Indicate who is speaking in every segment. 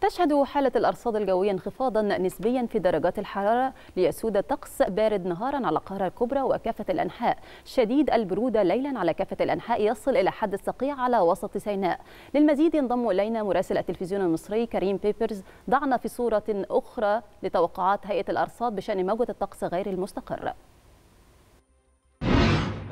Speaker 1: تشهد حالة الأرصاد الجوية انخفاضا نسبيا في درجات الحرارة ليسود طقس بارد نهارا على القاهرة الكبرى وكافة الأنحاء شديد البرودة ليلا على كافة الأنحاء يصل إلى حد الصقيع على وسط سيناء للمزيد ينضم إلينا مراسل التلفزيون المصري كريم بيبرز ضعنا في صورة أخرى لتوقعات هيئة الأرصاد بشأن موجة الطقس غير المستقر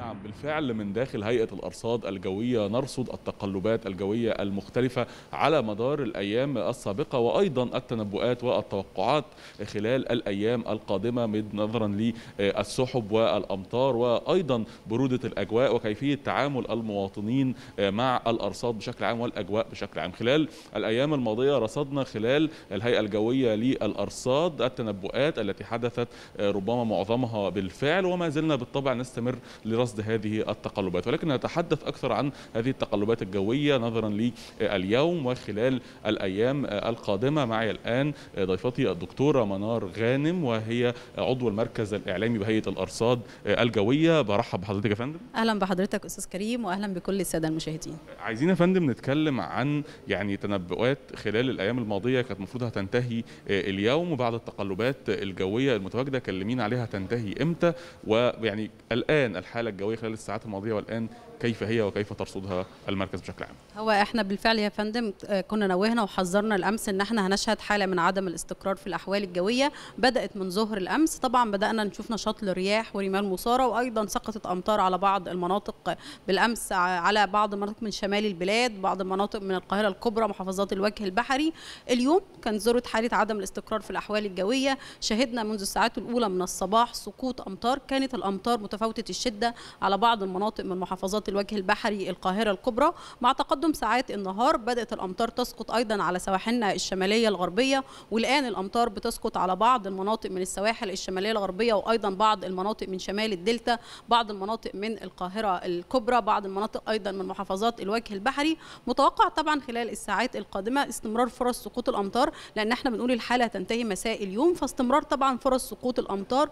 Speaker 2: نعم بالفعل من داخل هيئة الأرصاد الجوية نرصد التقلبات الجوية المختلفة على مدار الأيام السابقة وأيضا التنبؤات والتوقعات خلال الأيام القادمة نظرا للسحب والأمطار وأيضا برودة الأجواء وكيفية تعامل المواطنين مع الأرصاد بشكل عام والأجواء بشكل عام خلال الأيام الماضية رصدنا خلال الهيئة الجوية للأرصاد التنبؤات التي حدثت ربما معظمها بالفعل وما زلنا بالطبع نستمر لرصد قصد هذه التقلبات ولكن نتحدث أكثر عن هذه التقلبات الجوية نظرا لليوم وخلال الأيام القادمة معي الآن ضيفتي الدكتورة منار غانم وهي عضو المركز الإعلامي بهيئة الأرصاد الجوية برحب بحضرتك يا فندم
Speaker 1: أهلا بحضرتك أستاذ كريم وأهلا بكل السادة المشاهدين
Speaker 2: عايزين يا فندم نتكلم عن يعني تنبؤات خلال الأيام الماضية كانت المفروض هتنتهي اليوم وبعد التقلبات الجوية المتواجدة كلمين عليها تنتهي إمتى ويعني الآن الحالة الجوية الجويه خلال الساعات الماضيه والان كيف هي وكيف ترصدها المركز بشكل عام.
Speaker 1: هو احنا بالفعل يا فندم كنا نوهنا وحذرنا الامس ان احنا هنشهد حاله من عدم الاستقرار في الاحوال الجويه بدات من ظهر الامس طبعا بدانا نشوف نشاط للرياح ورمال مصاره وايضا سقطت امطار على بعض المناطق بالامس على بعض المناطق من شمال البلاد بعض المناطق من القاهره الكبرى محافظات الوجه البحري اليوم كان ذروه حاله عدم الاستقرار في الاحوال الجويه شهدنا منذ الساعات الاولى من الصباح سقوط امطار كانت الامطار متفاوته الشده على بعض المناطق من محافظات الوجه البحري القاهرة الكبرى مع تقدم ساعات النهار بدأت الأمطار تسقط أيضا على سواحلنا الشمالية الغربية والآن الأمطار بتسقط على بعض المناطق من السواحل الشمالية الغربية وأيضا بعض المناطق من شمال الدلتا بعض المناطق من القاهرة الكبرى بعض المناطق أيضا من محافظات الوجه البحري متوقع طبعا خلال الساعات القادمة استمرار فرص سقوط الأمطار لأن احنا بنقول الحالة هتنتهي مساء اليوم فاستمرار طبعا فرص سقوط الأمطار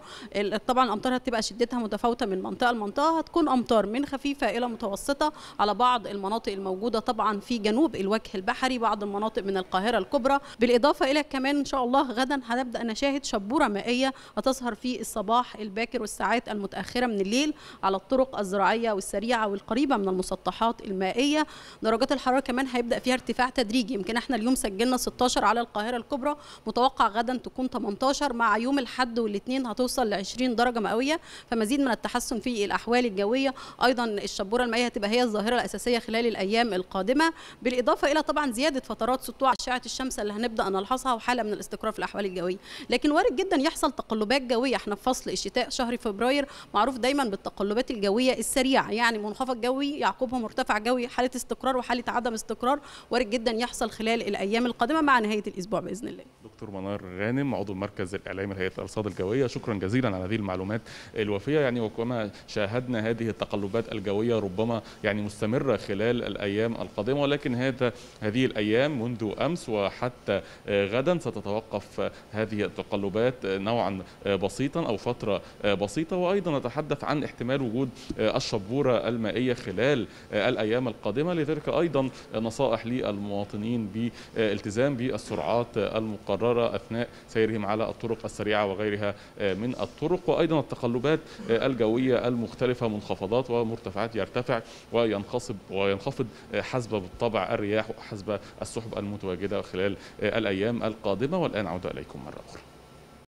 Speaker 1: طبعا الأمطار هتبقى شدتها متفاوتة من منطقة لمنطقة هتكون أمطار من خفيفة إلى متوسطة على بعض المناطق الموجودة طبعا في جنوب الوجه البحري بعض المناطق من القاهرة الكبرى بالإضافة إلى كمان إن شاء الله غدا هنبدأ نشاهد شبورة مائية هتظهر في الصباح الباكر والساعات المتأخرة من الليل على الطرق الزراعية والسريعة والقريبة من المسطحات المائية درجات الحرارة كمان هيبدأ فيها ارتفاع تدريجي يمكن احنا اليوم سجلنا 16 على القاهرة الكبرى متوقع غدا تكون 18 مع يوم الاحد والاثنين هتوصل ل 20 درجة مئوية فمزيد من التحسن في الأحوال الاحوال الجويه ايضا الشبوره المائيه هتبقى هي الظاهره الاساسيه خلال الايام القادمه بالاضافه الى طبعا زياده فترات سطوع اشعه الشمس اللي هنبدا نلحظها وحاله من الاستقرار في الاحوال الجويه لكن وارد جدا يحصل تقلبات جويه احنا في فصل الشتاء شهر فبراير معروف دايما بالتقلبات الجويه السريعه يعني منخفض جوي يعقبها مرتفع جوي حاله استقرار وحاله عدم استقرار وارد جدا يحصل خلال الايام القادمه مع نهايه الاسبوع باذن الله
Speaker 2: دكتور منار غانم عضو المركز الاعلامي لهيئه الارصاد الجويه شكرا جزيلا على هذه المعلومات الوفيه يعني وكما شاهدنا هذه التقلبات الجويه ربما يعني مستمره خلال الايام القادمه ولكن هذا هذه الايام منذ امس وحتى غدا ستتوقف هذه التقلبات نوعا بسيطا او فتره بسيطه وايضا نتحدث عن احتمال وجود الشبوره المائيه خلال الايام القادمه لذلك ايضا نصائح للمواطنين بالتزام بالسرعات المقرره الحرارة أثناء سيرهم على الطرق السريعة وغيرها آه، من الطرق وأيضا التقلبات آه، الجوية المختلفة منخفضات ومرتفعات يرتفع وينخصب وينخفض آه، حسب بالطبع الرياح وحسب السحب المتواجدة خلال الأيام القادمة والآن عودة إليكم مرة أخرى